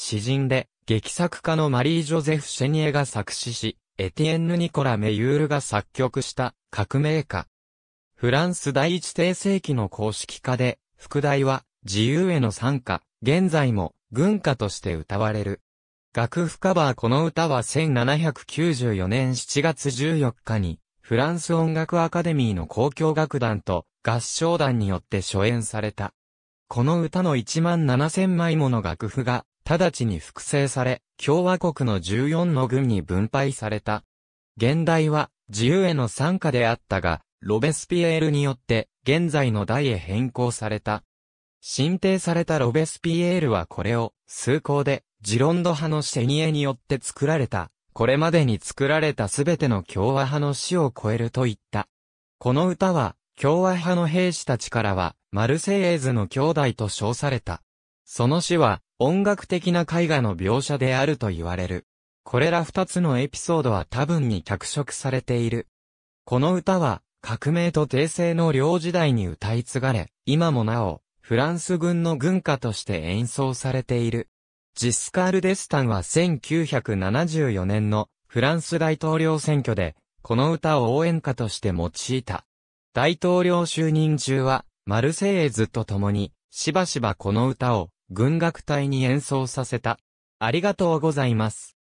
詩人で、劇作家のマリー・ジョゼフ・シェニエが作詞し、エティエンヌ・ニコラ・メユールが作曲した革命家。フランス第一帝世紀の公式家で、副題は自由への参加、現在も軍歌として歌われる。楽譜カバーこの歌は1794年7月14日に、フランス音楽アカデミーの交響楽団と合唱団によって初演された。この歌の1万7000枚もの楽譜が直ちに複製され、共和国の14の軍に分配された。現代は自由への参加であったが、ロベスピエールによって現在の代へ変更された。新定されたロベスピエールはこれを崇高でジロンド派のシェニエによって作られた。これまでに作られたすべての共和派の死を超えると言った。この歌は共和派の兵士たちからはマルセイエーズの兄弟と称された。その死は音楽的な絵画の描写であると言われる。これら二つのエピソードは多分に脚色されている。この歌は、革命と帝政の両時代に歌い継がれ、今もなお、フランス軍の軍歌として演奏されている。ジスカール・デスタンは1974年のフランス大統領選挙で、この歌を応援歌として用いた。大統領就任中は、マルセイエズと共に、しばしばこの歌を軍楽隊に演奏させた。ありがとうございます。